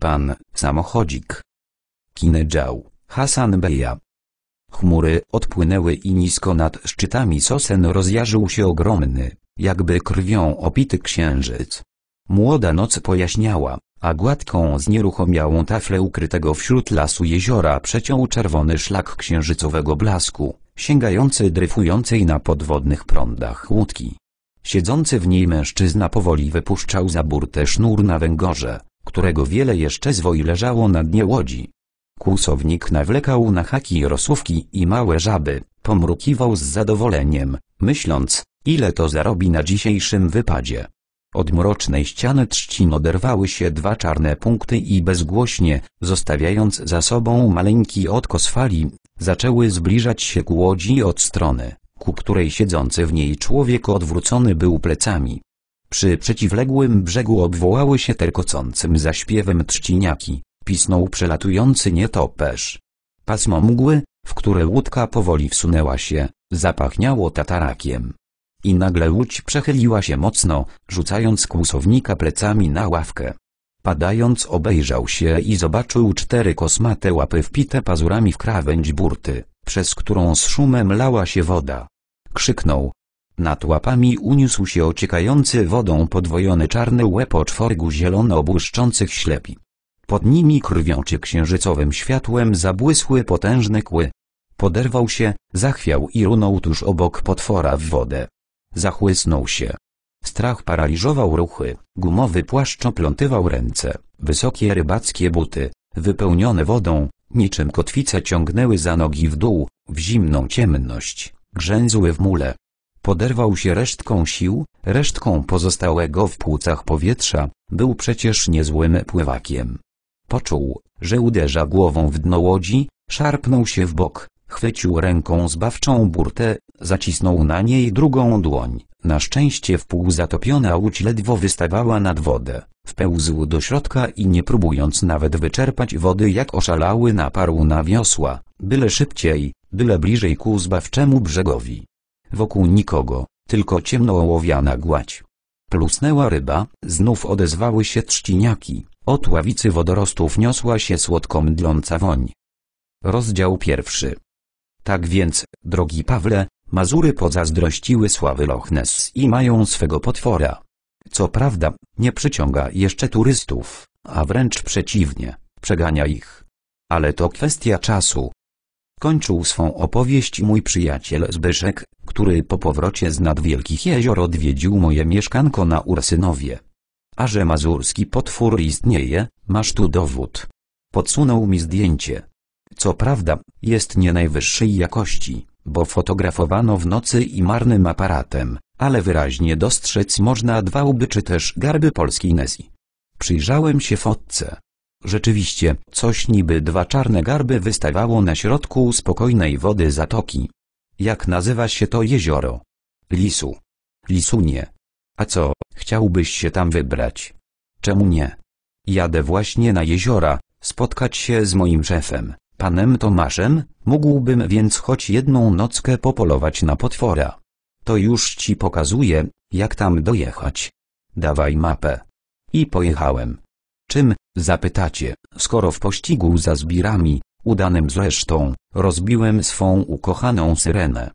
Pan, samochodzik. Dżał, Hasan Beja. Chmury odpłynęły i nisko nad szczytami sosen rozjarzył się ogromny, jakby krwią opity księżyc. Młoda noc pojaśniała, a gładką znieruchomiałą taflę ukrytego wśród lasu jeziora przeciął czerwony szlak księżycowego blasku, sięgający dryfującej na podwodnych prądach łódki. Siedzący w niej mężczyzna powoli wypuszczał za burtę sznur na węgorze, którego wiele jeszcze zwoi leżało na dnie łodzi. Kłusownik nawlekał na haki rosówki i małe żaby, pomrukiwał z zadowoleniem, myśląc, ile to zarobi na dzisiejszym wypadzie. Od mrocznej ściany trzcin oderwały się dwa czarne punkty i bezgłośnie, zostawiając za sobą maleńki odkos fali, zaczęły zbliżać się ku łodzi od strony, ku której siedzący w niej człowiek odwrócony był plecami. Przy przeciwległym brzegu obwołały się terkocącym zaśpiewem trzciniaki, pisnął przelatujący nietoperz. Pasmo mgły, w które łódka powoli wsunęła się, zapachniało tatarakiem. I nagle łódź przechyliła się mocno, rzucając kłusownika plecami na ławkę. Padając obejrzał się i zobaczył cztery kosmate łapy wpite pazurami w krawędź burty, przez którą z szumem lała się woda. Krzyknął, nad łapami uniósł się ociekający wodą podwojony czarny łeb o czworgu zielono błyszczących ślepi. Pod nimi krwiącie księżycowym światłem zabłysły potężne kły. Poderwał się, zachwiał i runął tuż obok potwora w wodę. Zachłysnął się. Strach paraliżował ruchy, gumowy płaszcz oplątywał ręce, wysokie rybackie buty, wypełnione wodą, niczym kotwice ciągnęły za nogi w dół, w zimną ciemność, grzęzły w mule, Poderwał się resztką sił, resztką pozostałego w płucach powietrza, był przecież niezłym pływakiem. Poczuł, że uderza głową w dno łodzi, szarpnął się w bok, chwycił ręką zbawczą burtę, zacisnął na niej drugą dłoń. Na szczęście wpół zatopiona łódź ledwo wystawała nad wodę. Wpełzł do środka i nie próbując nawet wyczerpać wody jak oszalały naparł na wiosła, byle szybciej, byle bliżej ku zbawczemu brzegowi. Wokół nikogo, tylko ciemno ołowiana gładź. Plusnęła ryba, znów odezwały się trzciniaki, od ławicy wodorostów niosła się słodko mdląca woń. Rozdział pierwszy. Tak więc, drogi Pawle, Mazury pozazdrościły sławy Loch Ness i mają swego potwora. Co prawda, nie przyciąga jeszcze turystów, a wręcz przeciwnie, przegania ich. Ale to kwestia czasu, Kończył swą opowieść mój przyjaciel Zbyszek, który po powrocie z nad Wielkich Jezior odwiedził moje mieszkanko na Ursynowie. A że mazurski potwór istnieje, masz tu dowód. Podsunął mi zdjęcie. Co prawda, jest nie najwyższej jakości, bo fotografowano w nocy i marnym aparatem, ale wyraźnie dostrzec można dwa łby czy też garby polskiej Nezji. Przyjrzałem się fotce. Rzeczywiście, coś niby dwa czarne garby wystawało na środku spokojnej wody zatoki. Jak nazywa się to jezioro? Lisu. Lisunie. A co, chciałbyś się tam wybrać? Czemu nie? Jadę właśnie na jeziora, spotkać się z moim szefem, panem Tomaszem, mógłbym więc choć jedną nockę popolować na potwora. To już ci pokazuję, jak tam dojechać. Dawaj mapę. I pojechałem. Czym, zapytacie, skoro w pościgu za zbirami, udanym zresztą, rozbiłem swą ukochaną syrenę.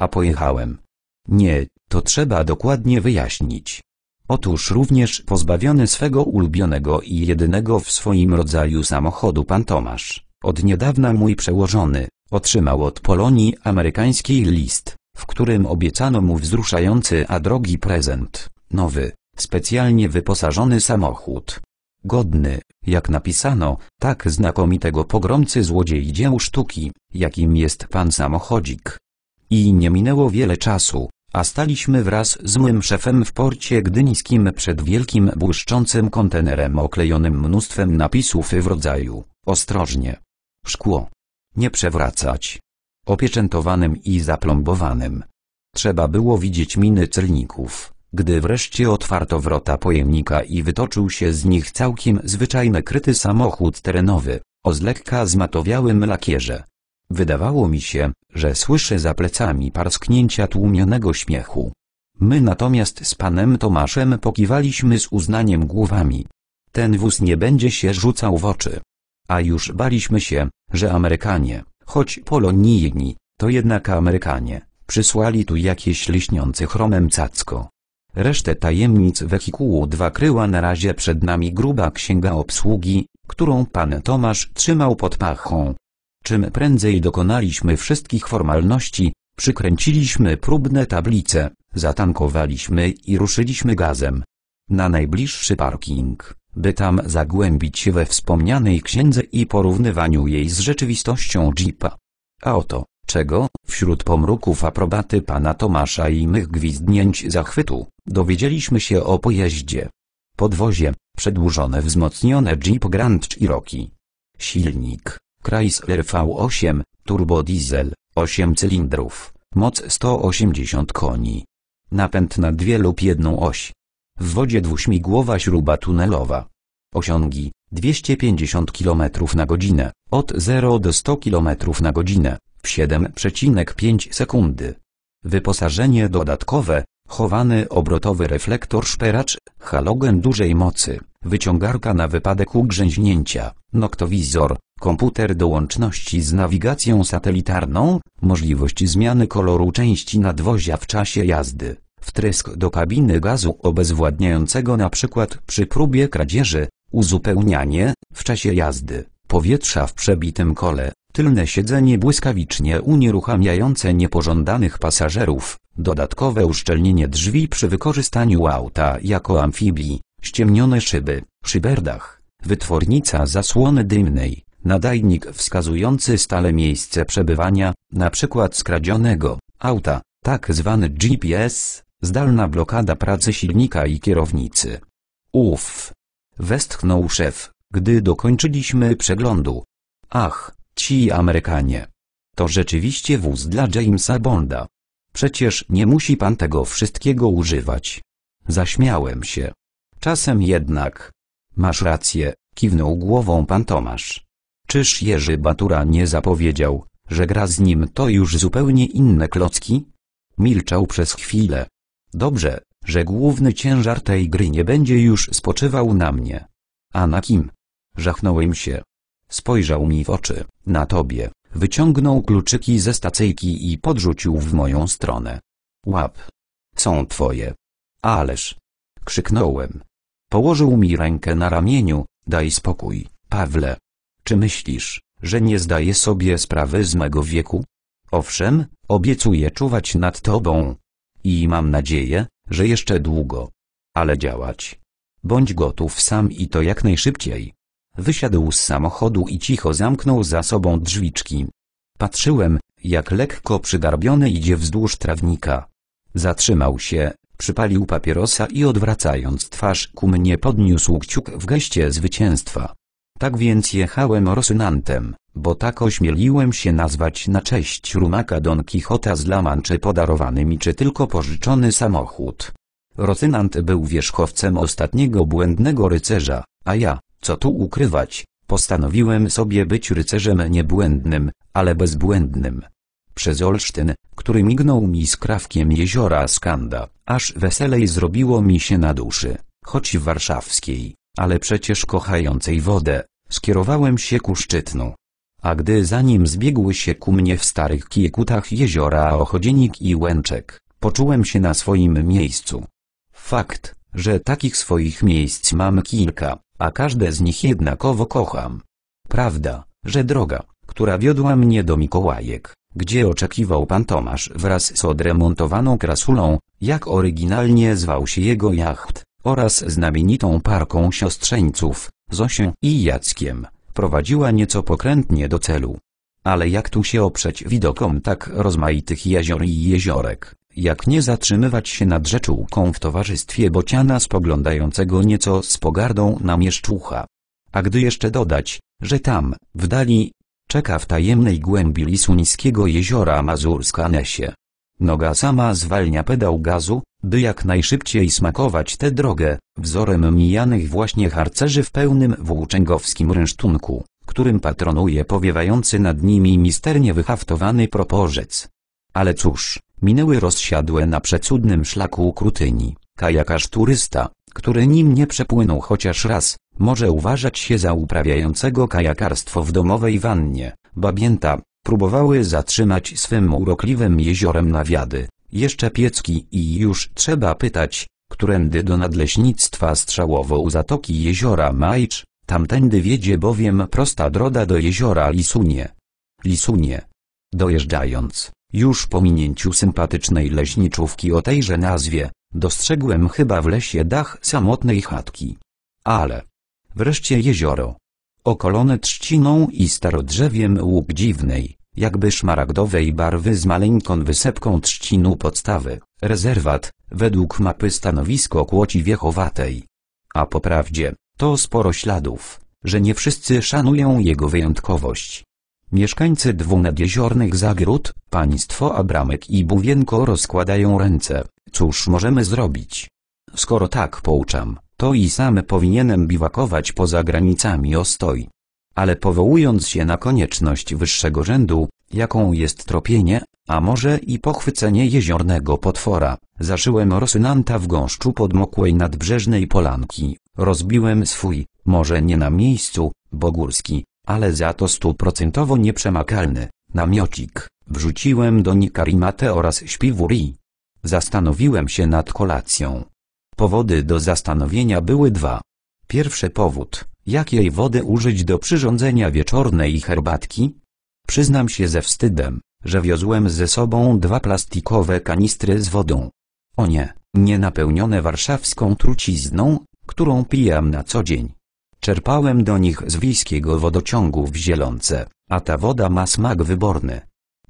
A pojechałem. Nie, to trzeba dokładnie wyjaśnić. Otóż również pozbawiony swego ulubionego i jedynego w swoim rodzaju samochodu pan Tomasz, od niedawna mój przełożony, otrzymał od Polonii amerykańskiej list, w którym obiecano mu wzruszający a drogi prezent, nowy, specjalnie wyposażony samochód, Godny, jak napisano, tak znakomitego pogromcy złodziei dzieł sztuki, jakim jest pan samochodzik. I nie minęło wiele czasu, a staliśmy wraz z mym szefem w porcie gdyńskim przed wielkim błyszczącym kontenerem oklejonym mnóstwem napisów w rodzaju, ostrożnie, szkło, nie przewracać, opieczętowanym i zaplombowanym. Trzeba było widzieć miny celników, gdy wreszcie otwarto wrota pojemnika i wytoczył się z nich całkiem zwyczajny kryty samochód terenowy, o z lekka zmatowiałym lakierze. Wydawało mi się, że słyszę za plecami parsknięcia tłumionego śmiechu. My natomiast z panem Tomaszem pokiwaliśmy z uznaniem głowami. Ten wóz nie będzie się rzucał w oczy. A już baliśmy się, że Amerykanie, choć polonijni, to jednak Amerykanie, przysłali tu jakieś liśniące chromem cacko. Resztę tajemnic wehikułu 2 kryła na razie przed nami gruba księga obsługi, którą pan Tomasz trzymał pod pachą. Czym prędzej dokonaliśmy wszystkich formalności, przykręciliśmy próbne tablice, zatankowaliśmy i ruszyliśmy gazem. Na najbliższy parking, by tam zagłębić się we wspomnianej księdze i porównywaniu jej z rzeczywistością jeepa. A oto, czego, wśród pomruków aprobaty pana Tomasza i mych gwizdnięć zachwytu, dowiedzieliśmy się o pojeździe. Podwozie, przedłużone wzmocnione Jeep Grand Cherokee. Silnik, Chrysler V8, turbodiesel, 8 cylindrów, moc 180 koni. Napęd na dwie lub jedną oś. W wodzie dwuśmigłowa śruba tunelowa. Osiągi 250 km na godzinę, od 0 do 100 km na godzinę, w 7,5 sekundy. Wyposażenie dodatkowe, chowany obrotowy reflektor szperacz, halogen dużej mocy, wyciągarka na wypadek ugrzęźnięcia, noktowizor, komputer do łączności z nawigacją satelitarną, możliwość zmiany koloru części nadwozia w czasie jazdy, wtrysk do kabiny gazu obezwładniającego np. przy próbie kradzieży, uzupełnianie, w czasie jazdy, powietrza w przebitym kole, Tylne siedzenie błyskawicznie unieruchamiające niepożądanych pasażerów, dodatkowe uszczelnienie drzwi przy wykorzystaniu auta jako amfibii, ściemnione szyby, szyberdach, wytwornica zasłony dymnej, nadajnik wskazujący stale miejsce przebywania, np. skradzionego, auta, tak zwany GPS, zdalna blokada pracy silnika i kierownicy. Uff! Westchnął szef, gdy dokończyliśmy przeglądu. Ach, Ci Amerykanie. To rzeczywiście wóz dla Jamesa Bonda. Przecież nie musi pan tego wszystkiego używać. Zaśmiałem się. Czasem jednak. Masz rację, kiwnął głową pan Tomasz. Czyż Jerzy Batura nie zapowiedział, że gra z nim to już zupełnie inne klocki? Milczał przez chwilę. Dobrze, że główny ciężar tej gry nie będzie już spoczywał na mnie. A na kim? Żachnąłem się. Spojrzał mi w oczy, na tobie, wyciągnął kluczyki ze stacyjki i podrzucił w moją stronę. Łap. Są twoje. Ależ. Krzyknąłem. Położył mi rękę na ramieniu, daj spokój, Pawle. Czy myślisz, że nie zdaję sobie sprawy z mego wieku? Owszem, obiecuję czuwać nad tobą. I mam nadzieję, że jeszcze długo. Ale działać. Bądź gotów sam i to jak najszybciej. Wysiadł z samochodu i cicho zamknął za sobą drzwiczki. Patrzyłem, jak lekko przygarbiony idzie wzdłuż trawnika. Zatrzymał się, przypalił papierosa i odwracając twarz ku mnie podniósł kciuk w geście zwycięstwa. Tak więc jechałem rosynantem, bo tak ośmieliłem się nazwać na cześć rumaka Don Quixota z Lamanczy podarowany mi czy tylko pożyczony samochód. Rosynant był wierzchowcem ostatniego błędnego rycerza, a ja, co tu ukrywać, postanowiłem sobie być rycerzem niebłędnym, ale bezbłędnym. Przez Olsztyn, który mignął mi skrawkiem jeziora Skanda, aż weselej zrobiło mi się na duszy, choć warszawskiej, ale przecież kochającej wodę, skierowałem się ku szczytnu. A gdy zanim zbiegły się ku mnie w starych kiekutach jeziora Ochodzienik i Łęczek, poczułem się na swoim miejscu. Fakt, że takich swoich miejsc mam kilka, a każde z nich jednakowo kocham. Prawda, że droga, która wiodła mnie do Mikołajek, gdzie oczekiwał pan Tomasz wraz z odremontowaną krasulą, jak oryginalnie zwał się jego jacht, oraz znamienitą parką siostrzeńców, Zosię i Jackiem, prowadziła nieco pokrętnie do celu. Ale jak tu się oprzeć widokom tak rozmaitych jezior i jeziorek? jak nie zatrzymywać się nad rzeczułką w towarzystwie bociana spoglądającego nieco z pogardą na mieszczucha. A gdy jeszcze dodać, że tam, w dali, czeka w tajemnej głębi lisu niskiego jeziora Mazurska Nesie. Noga sama zwalnia pedał gazu, by jak najszybciej smakować tę drogę, wzorem mijanych właśnie harcerzy w pełnym włóczęgowskim rynsztunku, którym patronuje powiewający nad nimi misternie wyhaftowany proporzec. Ale cóż, Minęły rozsiadłe na przecudnym szlaku krutyni, kajakarz turysta, który nim nie przepłynął chociaż raz, może uważać się za uprawiającego kajakarstwo w domowej wannie. Babięta, próbowały zatrzymać swym urokliwym jeziorem nawiady, jeszcze piecki i już trzeba pytać, którędy do nadleśnictwa strzałowo u zatoki jeziora Majcz, tamtędy wiedzie bowiem prosta droga do jeziora Lisunie. Lisunie. Dojeżdżając, już po minięciu sympatycznej leśniczówki o tejże nazwie, dostrzegłem chyba w lesie dach samotnej chatki. Ale. Wreszcie jezioro. Okolone trzciną i starodrzewiem łuk dziwnej, jakby szmaragdowej barwy z maleńką wysepką trzcinu podstawy, rezerwat, według mapy stanowisko kłoci wiechowatej. A po prawdzie, to sporo śladów, że nie wszyscy szanują jego wyjątkowość. Mieszkańcy dwunadjeziornych zagród Państwo Abramek i Buwienko rozkładają ręce. Cóż możemy zrobić? Skoro tak pouczam, to i sam powinienem biwakować poza granicami ostoi. Ale powołując się na konieczność wyższego rzędu, jaką jest tropienie, a może i pochwycenie jeziornego potwora, zaszyłem rosynanta w gąszczu podmokłej nadbrzeżnej polanki, rozbiłem swój, może nie na miejscu, bogórski, ale za to stuprocentowo nieprzemakalny, Namiocik, wrzuciłem do karimatę oraz śpiwuri. Zastanowiłem się nad kolacją. Powody do zastanowienia były dwa. Pierwszy powód, jakiej wody użyć do przyrządzenia wieczornej herbatki? Przyznam się ze wstydem, że wiozłem ze sobą dwa plastikowe kanistry z wodą. O nie, nienapełnione napełnione warszawską trucizną, którą pijam na co dzień. Czerpałem do nich z wiejskiego wodociągu w Zielonce. A ta woda ma smak wyborny.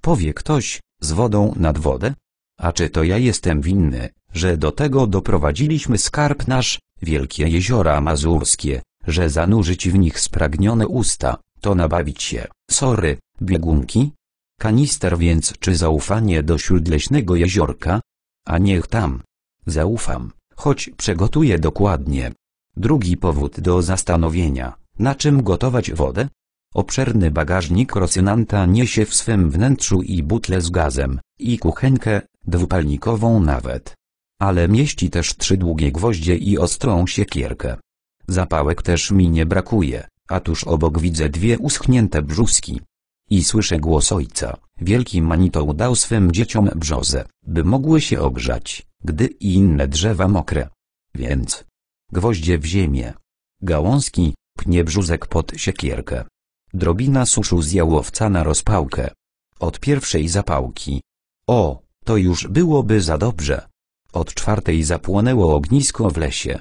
Powie ktoś, z wodą nad wodę? A czy to ja jestem winny, że do tego doprowadziliśmy skarb nasz, wielkie jeziora mazurskie, że zanurzyć w nich spragnione usta, to nabawić się, sory, biegunki? Kanister więc czy zaufanie do śródleśnego jeziorka? A niech tam. Zaufam, choć przegotuję dokładnie. Drugi powód do zastanowienia, na czym gotować wodę? Obszerny bagażnik Rosynanta niesie w swym wnętrzu i butle z gazem, i kuchenkę, dwupalnikową nawet. Ale mieści też trzy długie gwoździe i ostrą siekierkę. Zapałek też mi nie brakuje, a tuż obok widzę dwie uschnięte brzuski. I słyszę głos ojca, wielki manitoł dał swym dzieciom brzozę, by mogły się ogrzać, gdy i inne drzewa mokre. Więc. Gwoździe w ziemię. Gałązki, pnie brzuzek pod siekierkę. Drobina suszu z jałowca na rozpałkę. Od pierwszej zapałki. O, to już byłoby za dobrze. Od czwartej zapłonęło ognisko w lesie.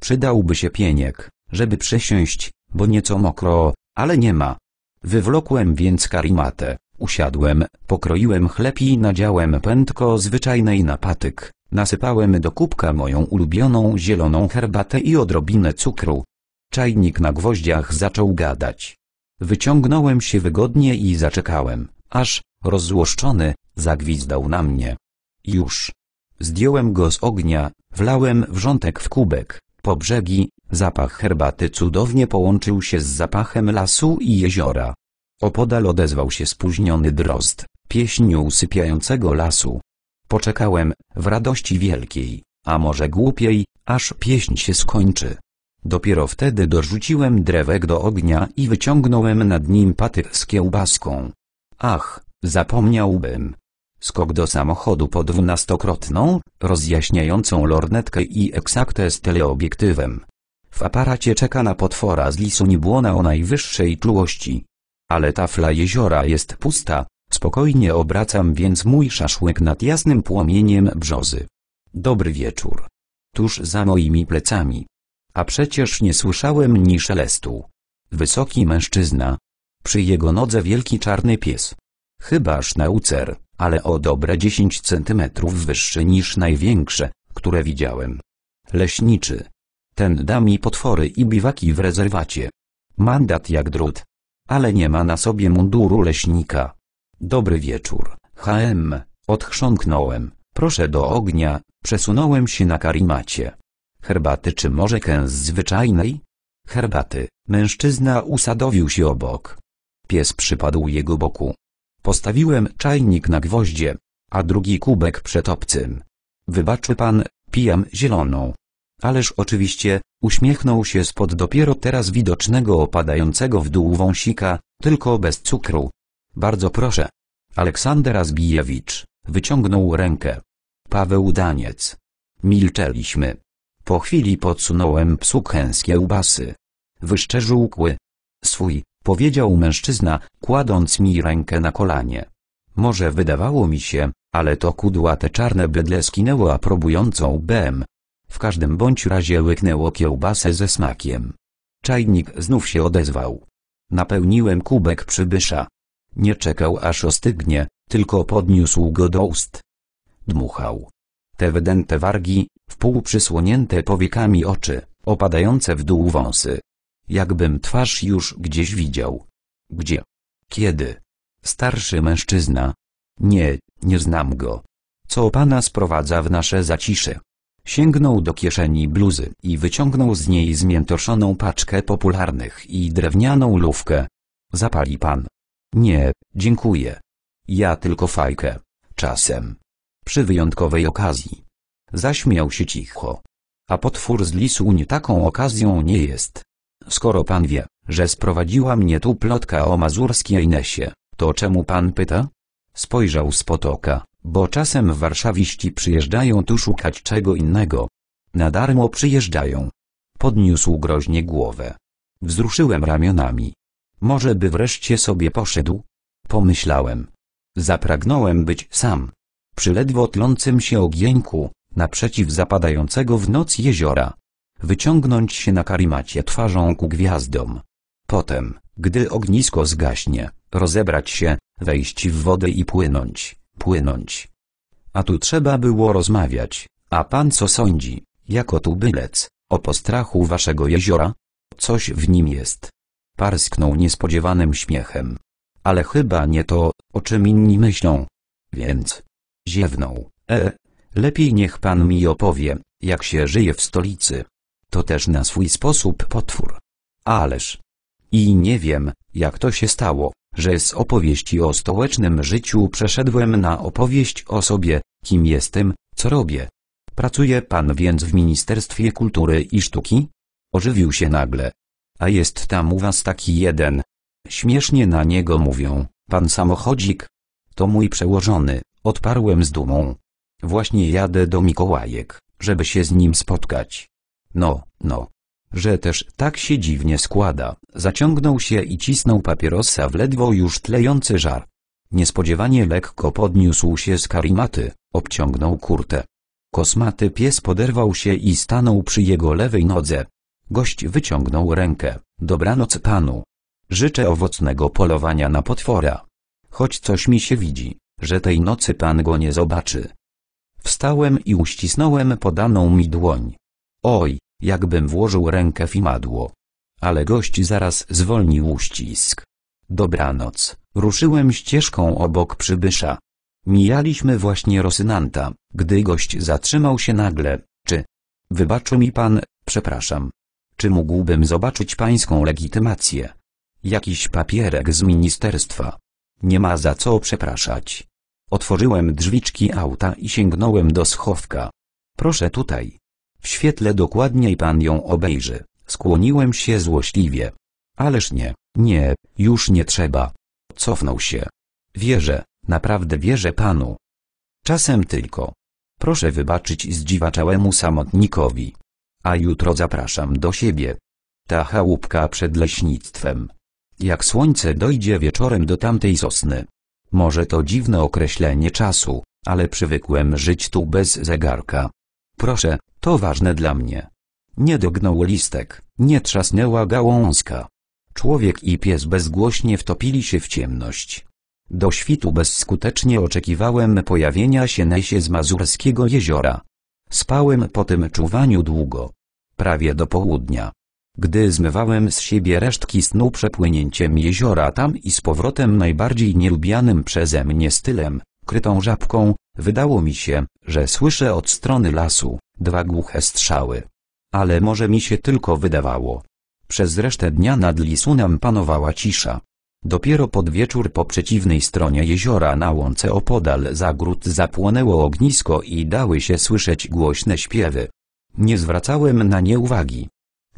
Przydałby się pieniek, żeby przesiąść, bo nieco mokro, ale nie ma. Wywlokłem więc karimatę, usiadłem, pokroiłem chleb i nadziałem pętko zwyczajnej na patyk, nasypałem do kubka moją ulubioną zieloną herbatę i odrobinę cukru. Czajnik na gwoździach zaczął gadać. Wyciągnąłem się wygodnie i zaczekałem, aż, rozzłoszczony, zagwizdał na mnie. Już. Zdjąłem go z ognia, wlałem wrzątek w kubek, po brzegi, zapach herbaty cudownie połączył się z zapachem lasu i jeziora. Opodal odezwał się spóźniony drozd, Pieśniu usypiającego lasu. Poczekałem, w radości wielkiej, a może głupiej, aż pieśń się skończy. Dopiero wtedy dorzuciłem drewek do ognia i wyciągnąłem nad nim patyk z kiełbaską. Ach, zapomniałbym. Skok do samochodu po dwunastokrotną, rozjaśniającą lornetkę i eksaktę z teleobiektywem. W aparacie czeka na potwora z lisu o najwyższej czułości. Ale tafla jeziora jest pusta, spokojnie obracam więc mój szaszłyk nad jasnym płomieniem brzozy. Dobry wieczór. Tuż za moimi plecami a przecież nie słyszałem ni szelestu. Wysoki mężczyzna. Przy jego nodze wielki czarny pies. Chyba naucer, ale o dobre 10 centymetrów wyższy niż największe, które widziałem. Leśniczy. Ten da mi potwory i biwaki w rezerwacie. Mandat jak drut. Ale nie ma na sobie munduru leśnika. Dobry wieczór, HM, odchrząknąłem, proszę do ognia, przesunąłem się na karimacie herbaty czy może kęs zwyczajnej? Herbaty. Mężczyzna usadowił się obok. Pies przypadł jego boku. Postawiłem czajnik na gwoździe, a drugi kubek przed obcym. Wybaczy pan, pijam zieloną. Ależ oczywiście, uśmiechnął się spod dopiero teraz widocznego opadającego w dół wąsika, tylko bez cukru. Bardzo proszę. Aleksander Zbijewicz, wyciągnął rękę. Paweł Daniec. Milczeliśmy. Po chwili podsunąłem psu chęskie ubasy. Wyszczerzył kły. Swój, powiedział mężczyzna, kładąc mi rękę na kolanie. Może wydawało mi się, ale to kudłate czarne bydle skinęło aprobującą bem. W każdym bądź razie łyknęło kiełbasę ze smakiem. Czajnik znów się odezwał. Napełniłem kubek przybysza. Nie czekał aż ostygnie, tylko podniósł go do ust. Dmuchał. Te wydęte wargi, wpół przysłonięte powiekami oczy, opadające w dół wąsy. Jakbym twarz już gdzieś widział. Gdzie? Kiedy? Starszy mężczyzna. Nie, nie znam go. Co pana sprowadza w nasze zacisze? Sięgnął do kieszeni bluzy i wyciągnął z niej zmiętoszoną paczkę popularnych i drewnianą lufkę. Zapali pan. Nie, dziękuję. Ja tylko fajkę. Czasem. Przy wyjątkowej okazji. Zaśmiał się cicho. A potwór z Lisuń taką okazją nie jest. Skoro pan wie, że sprowadziła mnie tu plotka o mazurskiej Nesie, to czemu pan pyta? Spojrzał z potoka, bo czasem warszawiści przyjeżdżają tu szukać czego innego. Na darmo przyjeżdżają. Podniósł groźnie głowę. Wzruszyłem ramionami. Może by wreszcie sobie poszedł? Pomyślałem. Zapragnąłem być sam. Przy ledwo tlącym się ogieńku, naprzeciw zapadającego w noc jeziora. Wyciągnąć się na karimacie twarzą ku gwiazdom. Potem, gdy ognisko zgaśnie, rozebrać się, wejść w wodę i płynąć, płynąć. A tu trzeba było rozmawiać, a pan co sądzi, jako tu tubylec, o postrachu waszego jeziora? Coś w nim jest. Parsknął niespodziewanym śmiechem. Ale chyba nie to, o czym inni myślą. Więc. Ziewnął. E, Lepiej niech pan mi opowie, jak się żyje w stolicy. To też na swój sposób potwór. Ależ. I nie wiem, jak to się stało, że z opowieści o stołecznym życiu przeszedłem na opowieść o sobie, kim jestem, co robię. Pracuje pan więc w Ministerstwie Kultury i Sztuki? Ożywił się nagle. A jest tam u was taki jeden. Śmiesznie na niego mówią, pan samochodzik. To mój przełożony, odparłem z dumą. Właśnie jadę do Mikołajek, żeby się z nim spotkać. No, no. Że też tak się dziwnie składa, zaciągnął się i cisnął papierosa w ledwo już tlejący żar. Niespodziewanie lekko podniósł się z karimaty, obciągnął kurtę. Kosmaty pies poderwał się i stanął przy jego lewej nodze. Gość wyciągnął rękę. Dobranoc panu. Życzę owocnego polowania na potwora. Choć coś mi się widzi, że tej nocy pan go nie zobaczy. Wstałem i uścisnąłem podaną mi dłoń. Oj, jakbym włożył rękę w imadło. Ale gość zaraz zwolnił uścisk. Dobranoc, ruszyłem ścieżką obok przybysza. Mijaliśmy właśnie Rosynanta, gdy gość zatrzymał się nagle. Czy... Wybaczy mi pan, przepraszam. Czy mógłbym zobaczyć pańską legitymację? Jakiś papierek z ministerstwa. Nie ma za co przepraszać. Otworzyłem drzwiczki auta i sięgnąłem do schowka. Proszę tutaj. W świetle dokładniej pan ją obejrzy. Skłoniłem się złośliwie. Ależ nie, nie, już nie trzeba. Cofnął się. Wierzę, naprawdę wierzę panu. Czasem tylko. Proszę wybaczyć zdziwaczałemu samotnikowi. A jutro zapraszam do siebie. Ta chałupka przed leśnictwem. Jak słońce dojdzie wieczorem do tamtej sosny, może to dziwne określenie czasu, ale przywykłem żyć tu bez zegarka. Proszę, to ważne dla mnie. Nie dognął listek, nie trzasnęła gałązka. Człowiek i pies bezgłośnie wtopili się w ciemność. Do świtu bezskutecznie oczekiwałem pojawienia się Nejsie z Mazurskiego jeziora. Spałem po tym czuwaniu długo. Prawie do południa. Gdy zmywałem z siebie resztki snu przepłynięciem jeziora tam i z powrotem najbardziej nielubianym przeze mnie stylem, krytą żabką, wydało mi się, że słyszę od strony lasu, dwa głuche strzały. Ale może mi się tylko wydawało. Przez resztę dnia nad Lisunem panowała cisza. Dopiero pod wieczór po przeciwnej stronie jeziora na łące opodal zagród zapłonęło ognisko i dały się słyszeć głośne śpiewy. Nie zwracałem na nie uwagi.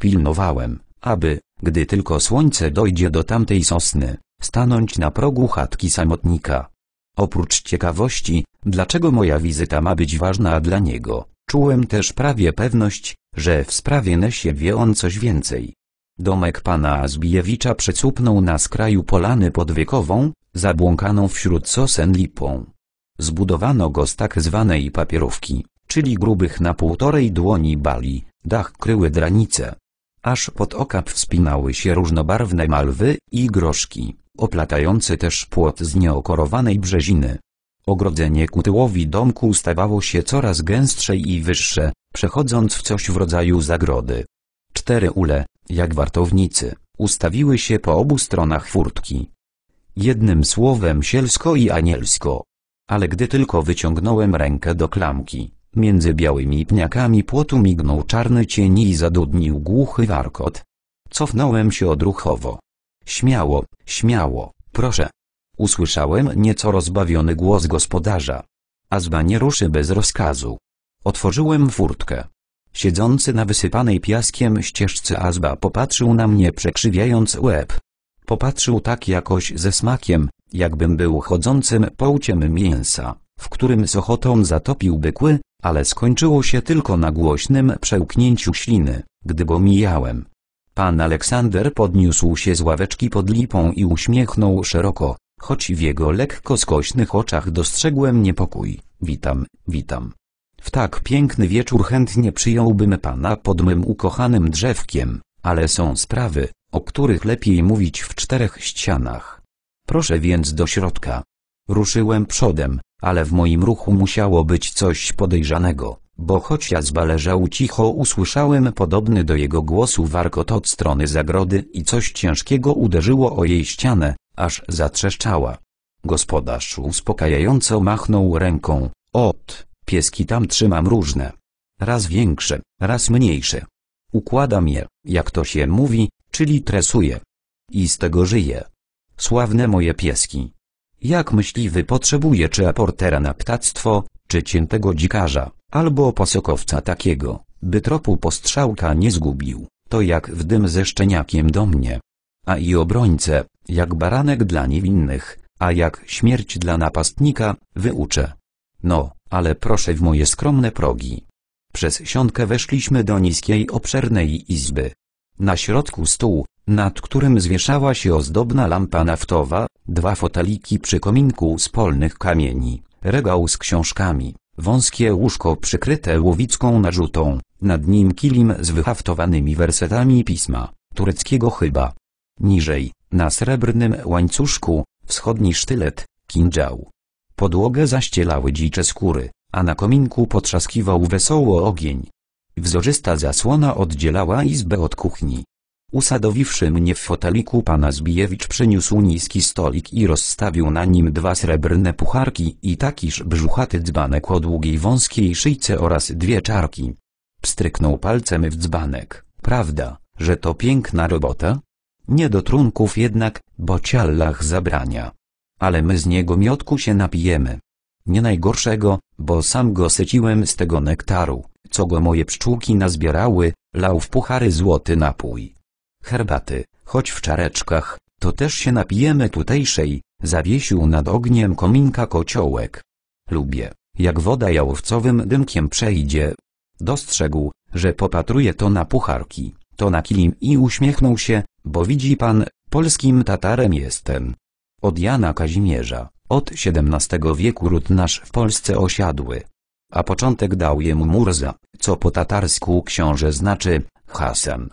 Pilnowałem, aby, gdy tylko słońce dojdzie do tamtej sosny, stanąć na progu chatki samotnika. Oprócz ciekawości, dlaczego moja wizyta ma być ważna dla niego, czułem też prawie pewność, że w sprawie Nesie wie on coś więcej. Domek pana Zbijewicza przecupnął na skraju polany podwiekową, zabłąkaną wśród sosen lipą. Zbudowano go z tak zwanej papierówki, czyli grubych na półtorej dłoni bali, dach kryły dranice, aż pod okap wspinały się różnobarwne malwy i groszki, oplatający też płot z nieokorowanej brzeziny. Ogrodzenie ku tyłowi domku stawało się coraz gęstsze i wyższe, przechodząc w coś w rodzaju zagrody. Cztery ule, jak wartownicy, ustawiły się po obu stronach furtki. Jednym słowem sielsko i anielsko. Ale gdy tylko wyciągnąłem rękę do klamki, Między białymi pniakami płotu mignął czarny cień i zadudnił głuchy warkot. Cofnąłem się odruchowo. Śmiało, śmiało, proszę. Usłyszałem nieco rozbawiony głos gospodarza. Azba nie ruszy bez rozkazu. Otworzyłem furtkę. Siedzący na wysypanej piaskiem ścieżce Azba popatrzył na mnie przekrzywiając łeb. Popatrzył tak jakoś ze smakiem, jakbym był chodzącym połciem mięsa, w którym z ochotą zatopił bykły, ale skończyło się tylko na głośnym przełknięciu śliny, gdy go mijałem. Pan Aleksander podniósł się z ławeczki pod lipą i uśmiechnął szeroko, choć w jego lekko skośnych oczach dostrzegłem niepokój. Witam, witam. W tak piękny wieczór chętnie przyjąłbym pana pod mym ukochanym drzewkiem, ale są sprawy, o których lepiej mówić w czterech ścianach. Proszę więc do środka. Ruszyłem przodem, ale w moim ruchu musiało być coś podejrzanego, bo choć ja zbależał cicho usłyszałem podobny do jego głosu warkot od strony zagrody i coś ciężkiego uderzyło o jej ścianę, aż zatrzeszczała. Gospodarz uspokajająco machnął ręką, ot, pieski tam trzymam różne. Raz większe, raz mniejsze. Układam je, jak to się mówi, czyli tresuję. I z tego żyję. Sławne moje pieski. Jak myśliwy potrzebuje czy aportera na ptactwo, czy ciętego dzikarza, albo posokowca takiego, by tropu postrzałka nie zgubił, to jak w dym ze szczeniakiem do mnie. A i obrońcę, jak baranek dla niewinnych, a jak śmierć dla napastnika, wyuczę. No, ale proszę w moje skromne progi. Przez siątkę weszliśmy do niskiej obszernej izby. Na środku stół, nad którym zwieszała się ozdobna lampa naftowa, dwa foteliki przy kominku z polnych kamieni, regał z książkami, wąskie łóżko przykryte łowicką narzutą, nad nim kilim z wyhaftowanymi wersetami pisma, tureckiego chyba. Niżej, na srebrnym łańcuszku, wschodni sztylet, kindział. Podłogę zaścielały dzicze skóry, a na kominku potrzaskiwał wesoło ogień. Wzorzysta zasłona oddzielała izbę od kuchni. Usadowiwszy mnie w foteliku pana Zbijewicz przyniósł niski stolik i rozstawił na nim dwa srebrne pucharki i takiż brzuchaty dzbanek o długiej wąskiej szyjce oraz dwie czarki. Pstryknął palcem w dzbanek, prawda, że to piękna robota? Nie do trunków jednak, bo ciallach zabrania. Ale my z niego miotku się napijemy. Nie najgorszego, bo sam go syciłem z tego nektaru, co go moje pszczółki nazbierały, lał w puchary złoty napój herbaty, choć w czareczkach, to też się napijemy tutejszej, zawiesił nad ogniem kominka kociołek. Lubię, jak woda jałowcowym dymkiem przejdzie. Dostrzegł, że popatruje to na pucharki, to na kilim i uśmiechnął się, bo widzi pan, polskim Tatarem jestem. Od Jana Kazimierza, od XVII wieku ród nasz w Polsce osiadły. A początek dał jemu Murza, co po tatarsku książę znaczy, Hasem.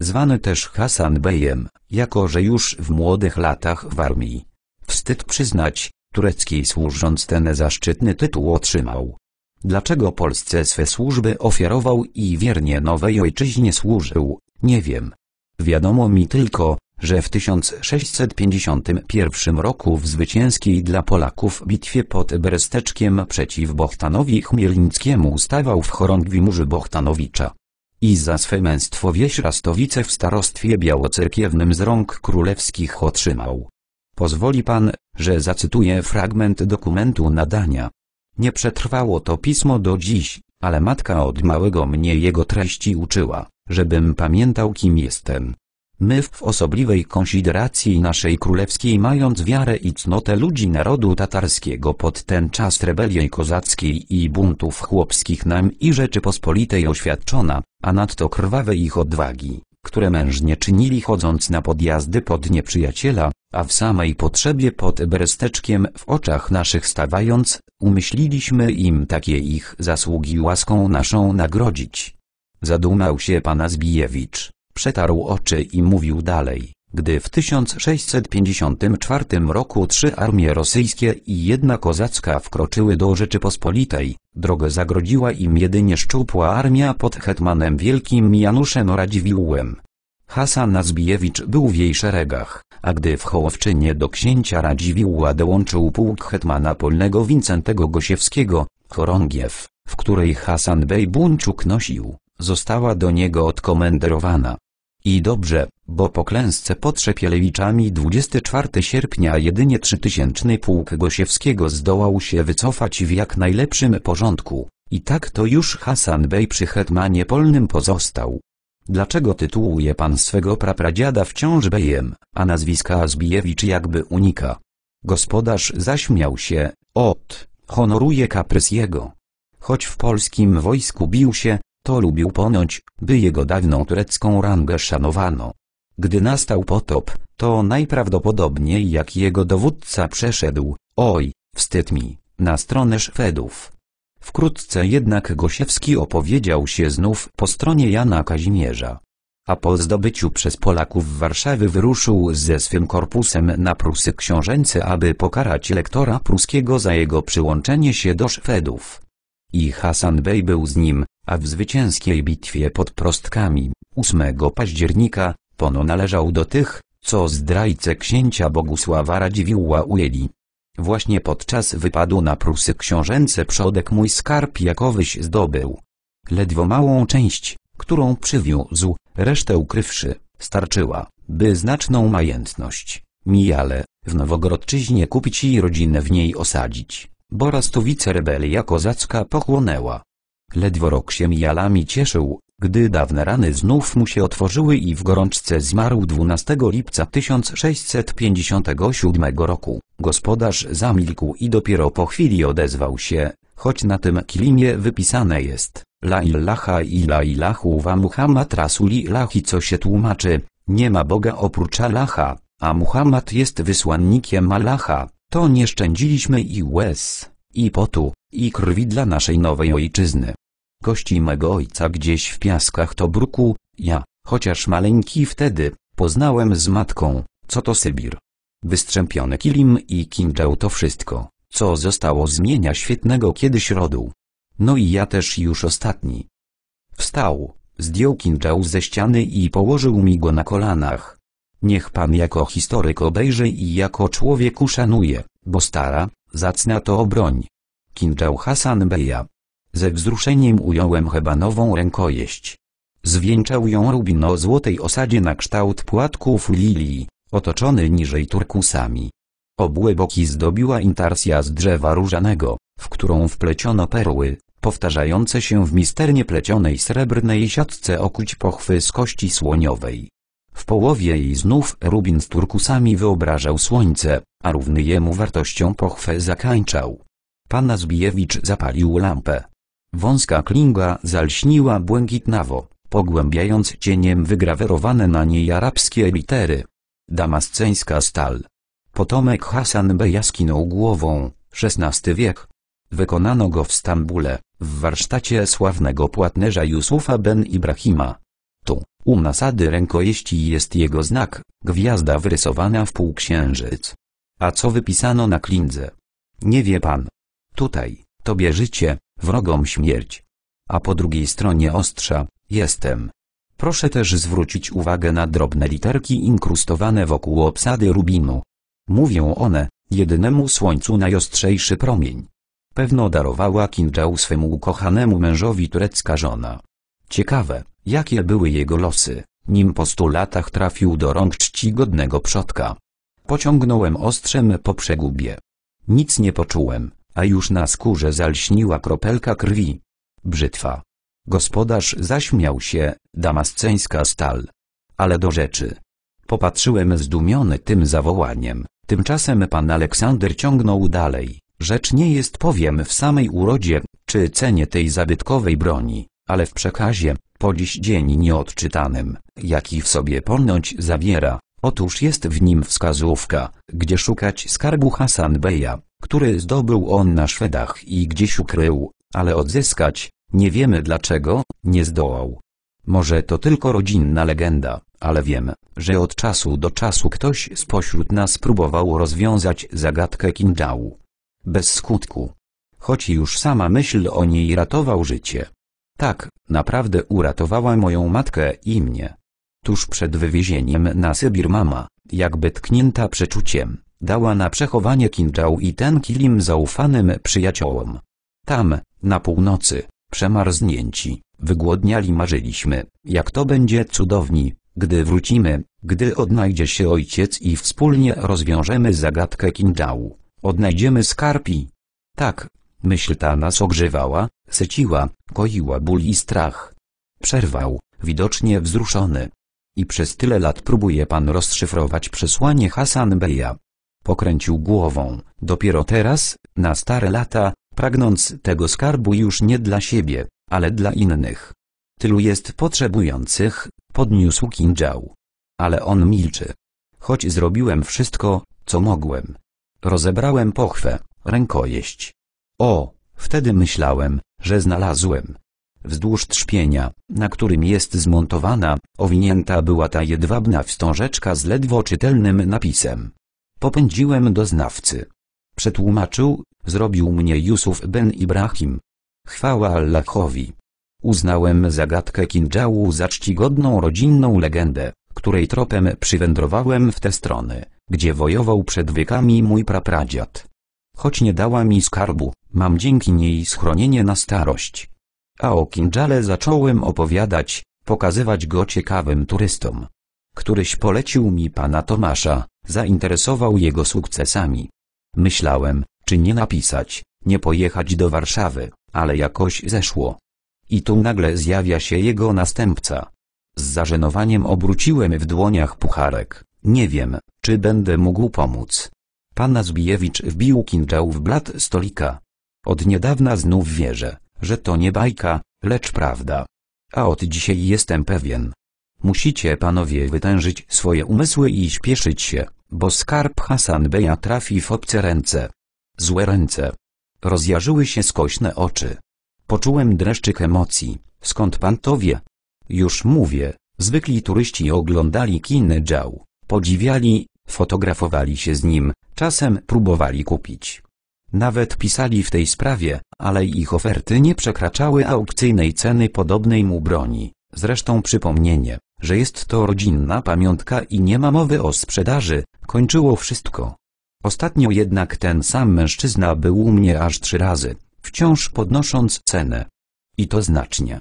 Zwany też Hasan Bejem, jako że już w młodych latach w armii. Wstyd przyznać, tureckiej służąc ten zaszczytny tytuł otrzymał. Dlaczego Polsce swe służby ofiarował i wiernie nowej ojczyźnie służył, nie wiem. Wiadomo mi tylko, że w 1651 roku w zwycięskiej dla Polaków bitwie pod Beresteczkiem przeciw Bohtanowi Chmielnickiemu stawał w chorągwi Murzy Bohtanowicza i za męstwo wieś Rastowice w starostwie białocerkiewnym z rąk królewskich otrzymał. Pozwoli pan, że zacytuję fragment dokumentu nadania. Nie przetrwało to pismo do dziś, ale matka od małego mnie jego treści uczyła, żebym pamiętał kim jestem. My w osobliwej konsideracji naszej królewskiej mając wiarę i cnotę ludzi narodu tatarskiego pod ten czas rebelii kozackiej i buntów chłopskich nam i Rzeczypospolitej oświadczona, a nadto krwawe ich odwagi, które mężnie czynili chodząc na podjazdy pod nieprzyjaciela, a w samej potrzebie pod beresteczkiem w oczach naszych stawając, umyśliliśmy im takie ich zasługi łaską naszą nagrodzić. Zadumał się pana Zbijewicz. Przetarł oczy i mówił dalej, gdy w 1654 roku trzy armie rosyjskie i jedna kozacka wkroczyły do Rzeczypospolitej, drogę zagrodziła im jedynie szczupła armia pod hetmanem wielkim Januszem Radziwiłłem. Hasan Nazbijewicz był w jej szeregach, a gdy w Hołowczynie do księcia Radziwiłła dołączył pułk hetmana polnego Wincentego Gosiewskiego, Chorągiew, w której Hasan Bej Bunczuk nosił, została do niego odkomenderowana. I dobrze, bo po klęsce pod Szepielewiczami 24 sierpnia jedynie 3000 pułk Gosiewskiego zdołał się wycofać w jak najlepszym porządku. I tak to już Hasan Bey przy hetmanie polnym pozostał. Dlaczego tytułuje pan swego prapradziada wciąż Bejem, a nazwiska Zbijewicz jakby unika? Gospodarz zaśmiał się, ot, honoruje kaprys jego. Choć w polskim wojsku bił się, to lubił ponoć, by jego dawną turecką rangę szanowano. Gdy nastał potop, to najprawdopodobniej jak jego dowódca przeszedł, oj, wstyd mi, na stronę Szwedów. Wkrótce jednak Gosiewski opowiedział się znów po stronie Jana Kazimierza. A po zdobyciu przez Polaków Warszawy wyruszył ze swym korpusem na Prusy książęce aby pokarać lektora pruskiego za jego przyłączenie się do Szwedów. I Hasan Bey był z nim, a w zwycięskiej bitwie pod Prostkami, 8 października, Pono należał do tych, co zdrajcę księcia Bogusława Radziwiłła ujęli. Właśnie podczas wypadu na Prusy książęce przodek mój skarb jakowyś zdobył. Ledwo małą część, którą przywiózł, resztę ukrywszy, starczyła, by znaczną majętność, mijale, w Nowogrodczyźnie kupić i rodzinę w niej osadzić, bo Rastowice jako zacka pochłonęła. Ledwo rok się mijalami cieszył, gdy dawne rany znów mu się otworzyły i w gorączce zmarł 12 lipca 1657 roku. Gospodarz zamilkł i dopiero po chwili odezwał się, choć na tym kilimie wypisane jest La ilaha illa illahu wa Muhammad rasulillahi co się tłumaczy, nie ma Boga oprócz Allaha, a Muhammad jest wysłannikiem Allaha, to nie szczędziliśmy i łez, i potu, i krwi dla naszej nowej ojczyzny kości mego ojca gdzieś w piaskach Tobruku, ja, chociaż maleńki wtedy, poznałem z matką, co to Sybir. Wystrzępiony kilim i kinżał to wszystko, co zostało zmienia świetnego kiedyś rodu. No i ja też już ostatni. Wstał, zdjął kinżał ze ściany i położył mi go na kolanach. Niech pan jako historyk obejrzy i jako człowiek uszanuje, bo stara, zacna to obroń. Kinżał Hasan Beja ze wzruszeniem ująłem hebanową rękojeść. Zwieńczał ją rubino złotej osadzie na kształt płatków lilii, otoczony niżej turkusami. Obłe boki zdobiła intarsja z drzewa różanego, w którą wpleciono perły, powtarzające się w misternie plecionej srebrnej siatce okuć pochwy z kości słoniowej. W połowie jej znów rubin z turkusami wyobrażał słońce, a równy jemu wartością pochwę zakańczał. Pan Zbijewicz zapalił lampę. Wąska klinga zalśniła błękitnawo, pogłębiając cieniem wygrawerowane na niej arabskie litery. Damasceńska stal. Potomek Hasan Bey głową, XVI wiek. Wykonano go w Stambule, w warsztacie sławnego płatnerza Jusufa ben Ibrahima. Tu, u nasady rękojeści jest jego znak, gwiazda wyrysowana w półksiężyc. A co wypisano na klindze? Nie wie pan. Tutaj, tobie życie, wrogom śmierć. A po drugiej stronie ostrza, jestem. Proszę też zwrócić uwagę na drobne literki inkrustowane wokół obsady rubinu. Mówią one, jedynemu słońcu najostrzejszy promień. Pewno darowała kinżał swemu ukochanemu mężowi turecka żona. Ciekawe, jakie były jego losy, nim po stu latach trafił do rąk czcigodnego przodka. Pociągnąłem ostrzem po przegubie. Nic nie poczułem, a już na skórze zalśniła kropelka krwi. Brzytwa. Gospodarz zaśmiał się, damasceńska stal. Ale do rzeczy. Popatrzyłem zdumiony tym zawołaniem, tymczasem pan Aleksander ciągnął dalej. Rzecz nie jest powiem w samej urodzie, czy cenie tej zabytkowej broni, ale w przekazie, po dziś dzień nieodczytanym, jaki w sobie ponoć zawiera, Otóż jest w nim wskazówka, gdzie szukać skarbu Hasan Beya, który zdobył on na Szwedach i gdzieś ukrył, ale odzyskać, nie wiemy dlaczego, nie zdołał. Może to tylko rodzinna legenda, ale wiem, że od czasu do czasu ktoś spośród nas próbował rozwiązać zagadkę Kindału, Bez skutku. Choć już sama myśl o niej ratował życie. Tak, naprawdę uratowała moją matkę i mnie. Tuż przed wywiezieniem na Sybir mama, jakby tknięta przeczuciem, dała na przechowanie kinczał i ten kilim zaufanym przyjaciołom. Tam, na północy, przemarznięci, wygłodniali marzyliśmy, jak to będzie cudowni, gdy wrócimy, gdy odnajdzie się ojciec i wspólnie rozwiążemy zagadkę kinczału, odnajdziemy skarpi. Tak, myśl ta nas ogrzewała, syciła, koiła ból i strach. Przerwał, widocznie wzruszony, i przez tyle lat próbuje pan rozszyfrować przesłanie Hasan Beya. Pokręcił głową, dopiero teraz, na stare lata, pragnąc tego skarbu już nie dla siebie, ale dla innych. Tylu jest potrzebujących, podniósł Kindział. Ale on milczy. Choć zrobiłem wszystko, co mogłem. Rozebrałem pochwę, rękojeść. O, wtedy myślałem, że znalazłem. Wzdłuż trzpienia, na którym jest zmontowana, owinięta była ta jedwabna wstążeczka z ledwo czytelnym napisem. Popędziłem do znawcy. Przetłumaczył, zrobił mnie Jusuf ben Ibrahim. Chwała Allahowi. Uznałem zagadkę Kindżału za czcigodną rodzinną legendę, której tropem przywędrowałem w te strony, gdzie wojował przed wiekami mój prapradziad. Choć nie dała mi skarbu, mam dzięki niej schronienie na starość. A o Kindżale zacząłem opowiadać, pokazywać go ciekawym turystom. Któryś polecił mi pana Tomasza, zainteresował jego sukcesami. Myślałem, czy nie napisać, nie pojechać do Warszawy, ale jakoś zeszło. I tu nagle zjawia się jego następca. Z zażenowaniem obróciłem w dłoniach pucharek. Nie wiem, czy będę mógł pomóc. Pana Zbijewicz wbił kinczał w blat stolika. Od niedawna znów wierzę, że to nie bajka, lecz prawda. A od dzisiaj jestem pewien. Musicie panowie wytężyć swoje umysły i śpieszyć się, bo skarb Hasan Beja trafi w obce ręce. Złe ręce. Rozjarzyły się skośne oczy. Poczułem dreszczyk emocji. Skąd pan to wie? Już mówię, zwykli turyści oglądali kiny dział, podziwiali, fotografowali się z nim, czasem próbowali kupić. Nawet pisali w tej sprawie, ale ich oferty nie przekraczały aukcyjnej ceny podobnej mu broni. Zresztą przypomnienie, że jest to rodzinna pamiątka i nie ma mowy o sprzedaży, kończyło wszystko. Ostatnio jednak ten sam mężczyzna był u mnie aż trzy razy, wciąż podnosząc cenę. I to znacznie.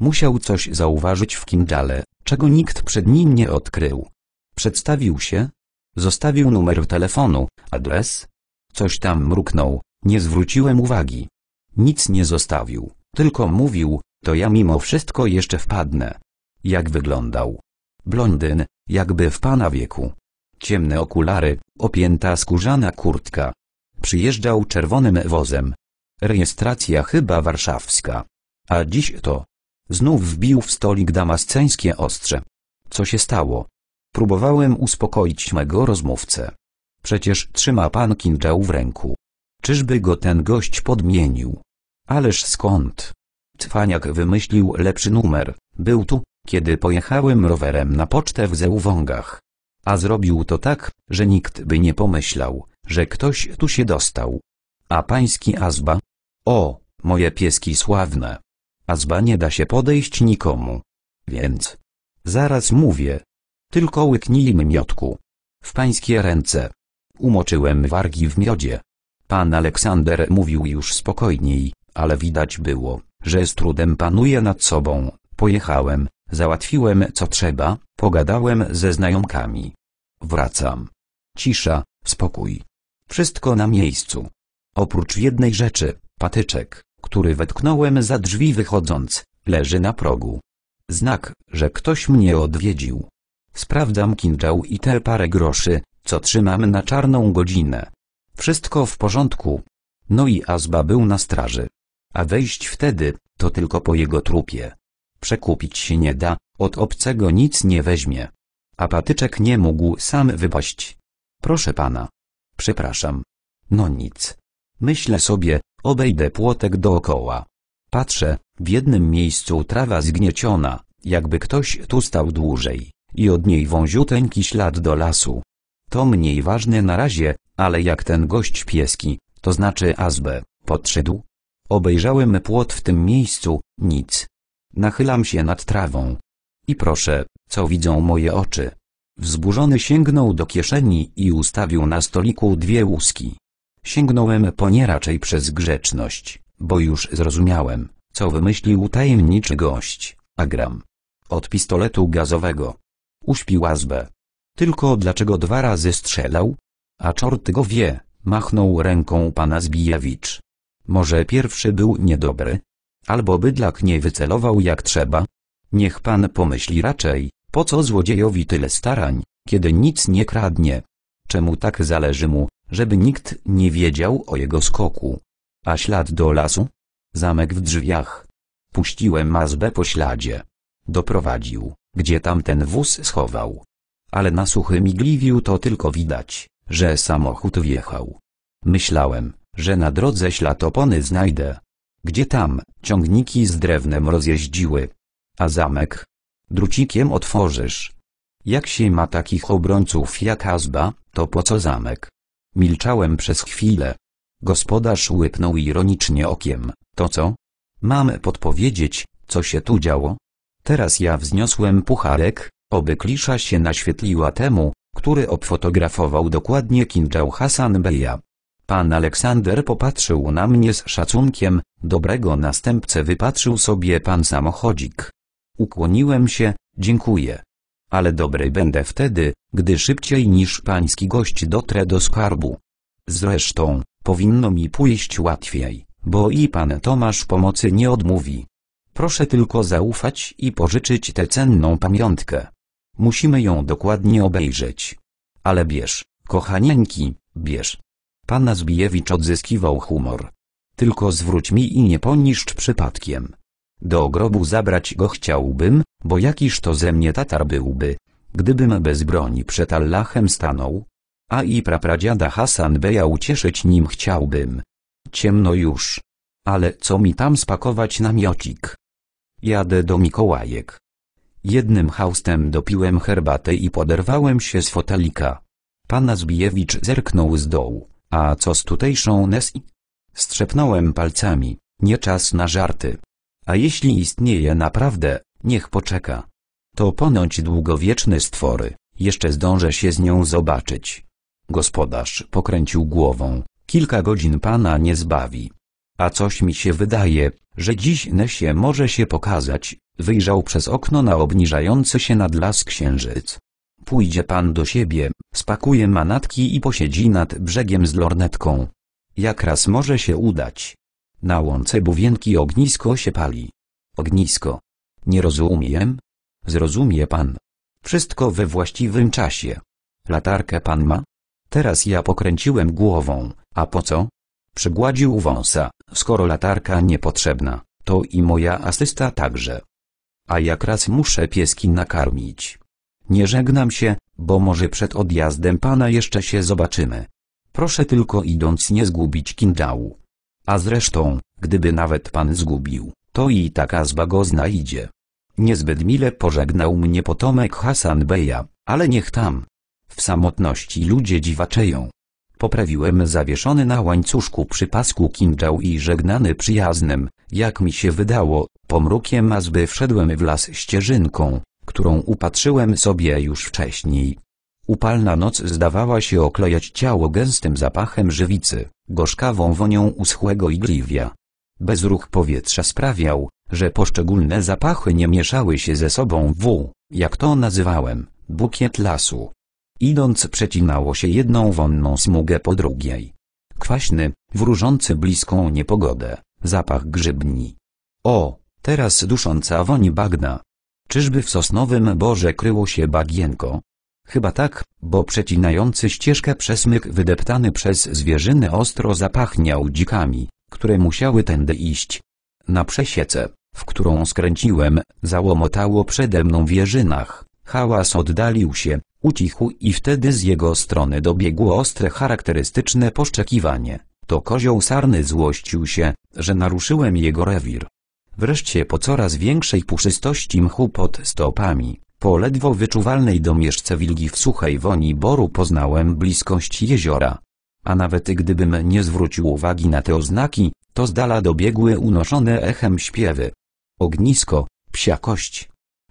Musiał coś zauważyć w Kindale, czego nikt przed nim nie odkrył. Przedstawił się, zostawił numer telefonu, adres, Coś tam mruknął, nie zwróciłem uwagi. Nic nie zostawił, tylko mówił, to ja mimo wszystko jeszcze wpadnę. Jak wyglądał? Blondyn, jakby w pana wieku. Ciemne okulary, opięta skórzana kurtka. Przyjeżdżał czerwonym wozem. Rejestracja chyba warszawska. A dziś to. Znów wbił w stolik damasceńskie ostrze. Co się stało? Próbowałem uspokoić mego rozmówcę. Przecież trzyma pan kinczał w ręku. Czyżby go ten gość podmienił? Ależ skąd? Cwaniak wymyślił lepszy numer. Był tu, kiedy pojechałem rowerem na pocztę w Zełwągach. A zrobił to tak, że nikt by nie pomyślał, że ktoś tu się dostał. A pański Azba? O, moje pieski sławne. Azba nie da się podejść nikomu. Więc. Zaraz mówię. Tylko łyknijmy miotku. W pańskie ręce. Umoczyłem wargi w miodzie. Pan Aleksander mówił już spokojniej, ale widać było, że z trudem panuje nad sobą. Pojechałem, załatwiłem co trzeba, pogadałem ze znajomkami. Wracam. Cisza, spokój. Wszystko na miejscu. Oprócz jednej rzeczy, patyczek, który wetknąłem za drzwi wychodząc, leży na progu. Znak, że ktoś mnie odwiedził. Sprawdzam kindżał i te parę groszy, co trzymam na czarną godzinę. Wszystko w porządku. No i Azba był na straży. A wejść wtedy, to tylko po jego trupie. Przekupić się nie da, od obcego nic nie weźmie. A patyczek nie mógł sam wypaść. Proszę pana. Przepraszam. No nic. Myślę sobie, obejdę płotek dookoła. Patrzę, w jednym miejscu trawa zgnieciona, jakby ktoś tu stał dłużej, i od niej wąziuteńki ślad do lasu. To mniej ważne na razie, ale jak ten gość pieski, to znaczy Azbe, podszedł? Obejrzałem płot w tym miejscu, nic. Nachylam się nad trawą. I proszę, co widzą moje oczy? Wzburzony sięgnął do kieszeni i ustawił na stoliku dwie łuski. Sięgnąłem po nie raczej przez grzeczność, bo już zrozumiałem, co wymyślił tajemniczy gość, Agram. Od pistoletu gazowego. Uśpił azbę, tylko dlaczego dwa razy strzelał? A czort go wie, machnął ręką pana Zbijewicz. Może pierwszy był niedobry? Albo bydlak nie wycelował jak trzeba? Niech pan pomyśli raczej, po co złodziejowi tyle starań, kiedy nic nie kradnie? Czemu tak zależy mu, żeby nikt nie wiedział o jego skoku? A ślad do lasu? Zamek w drzwiach. Puściłem mazbę po śladzie. Doprowadził, gdzie tamten wóz schował ale na suchym igliwiu to tylko widać, że samochód wjechał. Myślałem, że na drodze ślad opony znajdę. Gdzie tam, ciągniki z drewnem rozjeździły. A zamek? Drucikiem otworzysz. Jak się ma takich obrońców jak Azba, to po co zamek? Milczałem przez chwilę. Gospodarz łypnął ironicznie okiem. To co? Mam podpowiedzieć, co się tu działo? Teraz ja wzniosłem pucharek, Oby klisza się naświetliła temu, który obfotografował dokładnie Kindżał Hasan Beya. Pan Aleksander popatrzył na mnie z szacunkiem, dobrego następcę wypatrzył sobie pan samochodzik. Ukłoniłem się, dziękuję. Ale dobry będę wtedy, gdy szybciej niż pański gość dotrę do skarbu. Zresztą, powinno mi pójść łatwiej, bo i pan Tomasz pomocy nie odmówi. Proszę tylko zaufać i pożyczyć tę cenną pamiątkę. Musimy ją dokładnie obejrzeć. Ale bierz, kochanieńki, bierz. Pana Zbijewicz odzyskiwał humor. Tylko zwróć mi i nie poniszcz przypadkiem. Do grobu zabrać go chciałbym, bo jakiż to ze mnie Tatar byłby, gdybym bez broni przed Allahem stanął. A i prapradziada Hasan Beja ucieszyć nim chciałbym. Ciemno już. Ale co mi tam spakować na miocik? Jadę do Mikołajek. Jednym haustem dopiłem herbatę i poderwałem się z fotelika. Pana Zbijewicz zerknął z dołu. A co z tutejszą Nesi? Strzepnąłem palcami. Nie czas na żarty. A jeśli istnieje naprawdę, niech poczeka. To ponoć długowieczny stwory, jeszcze zdążę się z nią zobaczyć. Gospodarz pokręcił głową, kilka godzin pana nie zbawi a coś mi się wydaje, że dziś Nesie może się pokazać, wyjrzał przez okno na obniżający się nad las księżyc. Pójdzie pan do siebie, spakuje manatki i posiedzi nad brzegiem z lornetką. Jak raz może się udać. Na łące buwienki ognisko się pali. Ognisko. Nie rozumiem? Zrozumie pan. Wszystko we właściwym czasie. Latarkę pan ma? Teraz ja pokręciłem głową, a po co? Przygładził wąsa, skoro latarka niepotrzebna, to i moja asysta także. A jak raz muszę pieski nakarmić. Nie żegnam się, bo może przed odjazdem pana jeszcze się zobaczymy. Proszę tylko idąc nie zgubić kindału. A zresztą, gdyby nawet pan zgubił, to i taka zba go znajdzie. Niezbyt mile pożegnał mnie potomek Hasan Beja, ale niech tam. W samotności ludzie dziwaczeją. Poprawiłem zawieszony na łańcuszku przy pasku kinżał i żegnany przyjaznym, jak mi się wydało, pomrukiem azby wszedłem w las ścieżynką, którą upatrzyłem sobie już wcześniej. Upalna noc zdawała się oklejać ciało gęstym zapachem żywicy, gorzkawą wonią uschłego igliwia. Bezruch powietrza sprawiał, że poszczególne zapachy nie mieszały się ze sobą w, jak to nazywałem, bukiet lasu. Idąc przecinało się jedną wonną smugę po drugiej. Kwaśny, wróżący bliską niepogodę, zapach grzybni. O, teraz dusząca woń bagna. Czyżby w sosnowym borze kryło się bagienko? Chyba tak, bo przecinający ścieżkę przesmyk wydeptany przez zwierzyny ostro zapachniał dzikami, które musiały tędy iść. Na przesiece, w którą skręciłem, załomotało przede mną jeżynach. Hałas oddalił się, Ucichł i wtedy z jego strony dobiegło ostre charakterystyczne poszczekiwanie. To kozioł sarny złościł się, że naruszyłem jego rewir. Wreszcie po coraz większej puszystości mchu pod stopami, po ledwo wyczuwalnej domieszce wilgi w suchej woni boru poznałem bliskość jeziora. A nawet gdybym nie zwrócił uwagi na te oznaki, to z dala dobiegły unoszone echem śpiewy. Ognisko, psia kość.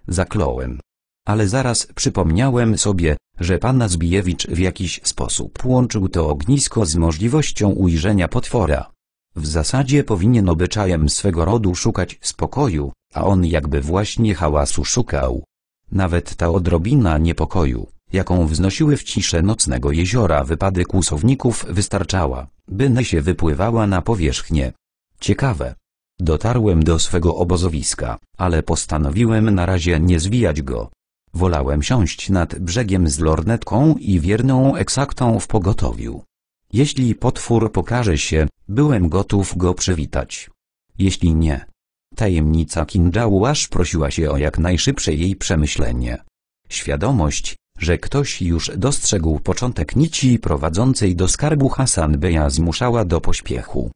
Zakląłem ale zaraz przypomniałem sobie, że pan Zbijewicz w jakiś sposób łączył to ognisko z możliwością ujrzenia potwora. W zasadzie powinien obyczajem swego rodu szukać spokoju, a on jakby właśnie hałasu szukał. Nawet ta odrobina niepokoju, jaką wznosiły w ciszę nocnego jeziora wypady kłusowników wystarczała, by się wypływała na powierzchnię. Ciekawe. Dotarłem do swego obozowiska, ale postanowiłem na razie nie zwijać go, Wolałem siąść nad brzegiem z lornetką i wierną eksaktą w pogotowiu. Jeśli potwór pokaże się, byłem gotów go przywitać. Jeśli nie. Tajemnica Kinjału aż prosiła się o jak najszybsze jej przemyślenie. Świadomość, że ktoś już dostrzegł początek nici prowadzącej do skarbu Hasan Beja zmuszała do pośpiechu.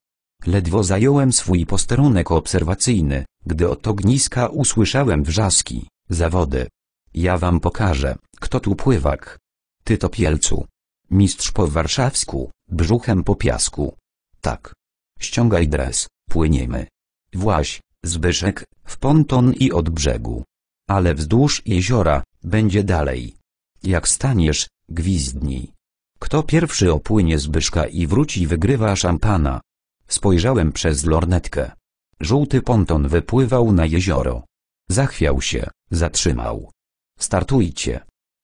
Ledwo zająłem swój posterunek obserwacyjny, gdy od ogniska usłyszałem wrzaski, zawody. Ja wam pokażę, kto tu pływak. Ty to pielcu. Mistrz po warszawsku, brzuchem po piasku. Tak. Ściągaj dres, płyniemy. Właś, Zbyszek, w ponton i od brzegu. Ale wzdłuż jeziora, będzie dalej. Jak staniesz, gwizdnij. Kto pierwszy opłynie Zbyszka i wróci wygrywa szampana. Spojrzałem przez lornetkę. Żółty ponton wypływał na jezioro. Zachwiał się, zatrzymał. Startujcie.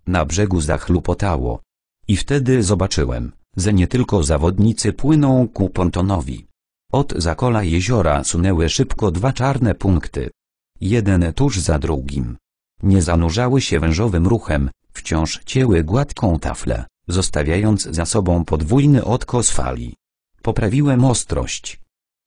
Na brzegu zachlupotało. I wtedy zobaczyłem, że nie tylko zawodnicy płyną ku pontonowi. Od zakola jeziora sunęły szybko dwa czarne punkty. Jeden tuż za drugim. Nie zanurzały się wężowym ruchem, wciąż cięły gładką taflę, zostawiając za sobą podwójny odkos fali. Poprawiłem ostrość.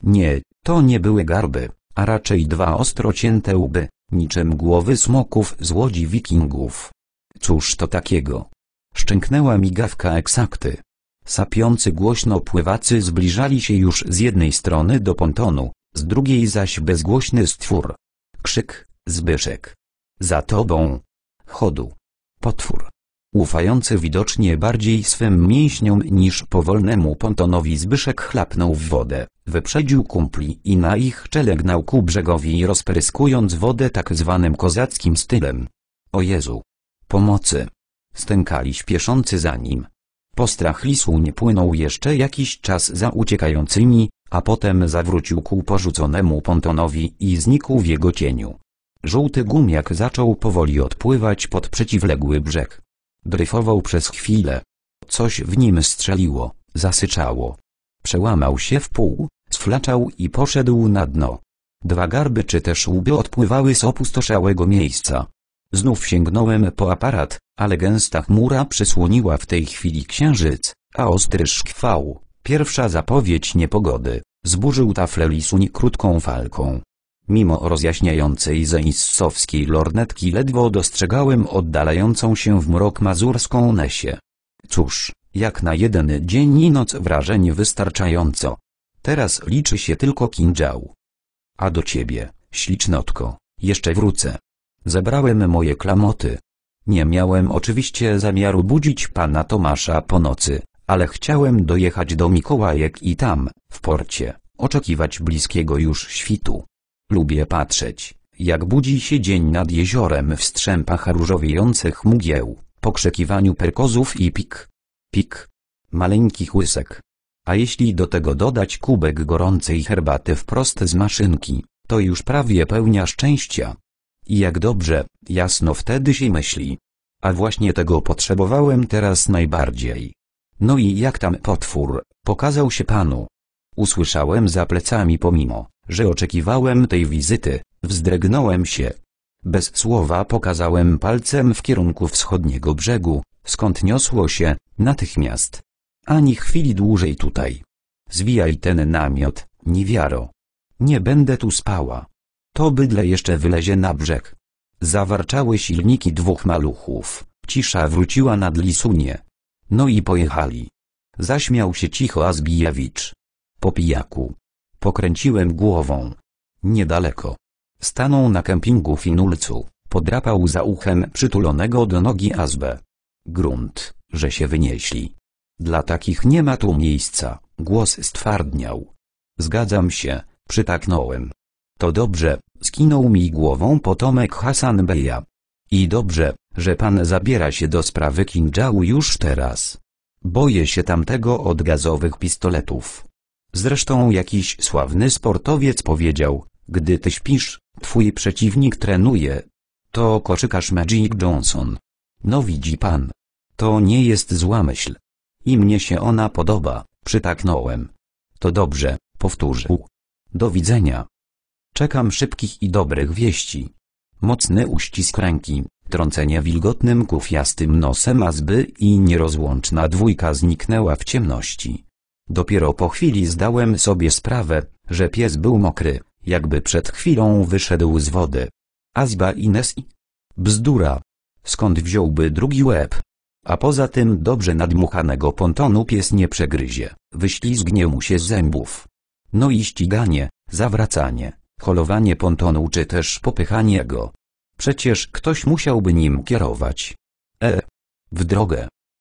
Nie, to nie były garby, a raczej dwa ostro cięte łby. Niczym głowy smoków z łodzi wikingów. Cóż to takiego? Szczęknęła migawka eksakty. Sapiący głośno pływacy zbliżali się już z jednej strony do pontonu, z drugiej zaś bezgłośny stwór. Krzyk, Zbyszek. Za tobą. Chodu. Potwór. Ufający widocznie bardziej swym mięśniom niż powolnemu pontonowi Zbyszek chlapnął w wodę, wyprzedził kumpli i na ich czelegnał ku brzegowi rozpryskując wodę tak zwanym kozackim stylem. O Jezu! Pomocy! Stękali śpieszący za nim. Postrach lisu nie płynął jeszcze jakiś czas za uciekającymi, a potem zawrócił ku porzuconemu pontonowi i znikł w jego cieniu. Żółty gumiak zaczął powoli odpływać pod przeciwległy brzeg. Dryfował przez chwilę. Coś w nim strzeliło, zasyczało. Przełamał się w pół, sflaczał i poszedł na dno. Dwa garby czy też łby odpływały z opustoszałego miejsca. Znów sięgnąłem po aparat, ale gęsta chmura przysłoniła w tej chwili księżyc, a ostry szkwał, pierwsza zapowiedź niepogody, zburzył taflę lisuń krótką falką. Mimo rozjaśniającej zeissowskiej lornetki ledwo dostrzegałem oddalającą się w mrok mazurską Nesię. Cóż, jak na jeden dzień i noc wrażeń wystarczająco. Teraz liczy się tylko kindział. A do ciebie, ślicznotko, jeszcze wrócę. Zebrałem moje klamoty. Nie miałem oczywiście zamiaru budzić pana Tomasza po nocy, ale chciałem dojechać do Mikołajek i tam, w porcie, oczekiwać bliskiego już świtu. Lubię patrzeć, jak budzi się dzień nad jeziorem w strzępach różowiejących mgieł, pokrzekiwaniu perkozów i pik. Pik. Maleńkich łysek. A jeśli do tego dodać kubek gorącej herbaty wprost z maszynki, to już prawie pełnia szczęścia. I jak dobrze, jasno wtedy się myśli. A właśnie tego potrzebowałem teraz najbardziej. No i jak tam potwór, pokazał się panu. Usłyszałem za plecami pomimo że oczekiwałem tej wizyty, wzdregnąłem się. Bez słowa pokazałem palcem w kierunku wschodniego brzegu, skąd niosło się, natychmiast. Ani chwili dłużej tutaj. Zwijaj ten namiot, niewiaro. Nie będę tu spała. To bydle jeszcze wylezie na brzeg. Zawarczały silniki dwóch maluchów. Cisza wróciła nad lisunie. No i pojechali. Zaśmiał się cicho Azbijewicz. Po pijaku. Pokręciłem głową. Niedaleko. Stanął na kempingu finulcu, podrapał za uchem przytulonego do nogi azbę. Grunt, że się wynieśli. Dla takich nie ma tu miejsca, głos stwardniał. Zgadzam się, przytaknąłem. To dobrze, skinął mi głową potomek Hasan Beja. I dobrze, że pan zabiera się do sprawy Kinjału już teraz. Boję się tamtego od gazowych pistoletów. Zresztą jakiś sławny sportowiec powiedział, gdy ty śpisz, twój przeciwnik trenuje. To koszykarz Magic Johnson. No widzi pan. To nie jest zła myśl. I mnie się ona podoba, przytaknąłem. To dobrze, powtórzył. Do widzenia. Czekam szybkich i dobrych wieści. Mocny uścisk ręki, trącenie wilgotnym kufiastym nosem azby i nierozłączna dwójka zniknęła w ciemności. Dopiero po chwili zdałem sobie sprawę, że pies był mokry, jakby przed chwilą wyszedł z wody. Azba i... Bzdura. Skąd wziąłby drugi łeb? A poza tym dobrze nadmuchanego pontonu pies nie przegryzie, wyślizgnie mu się z zębów. No i ściganie, zawracanie, holowanie pontonu czy też popychanie go. Przecież ktoś musiałby nim kierować. E. W drogę.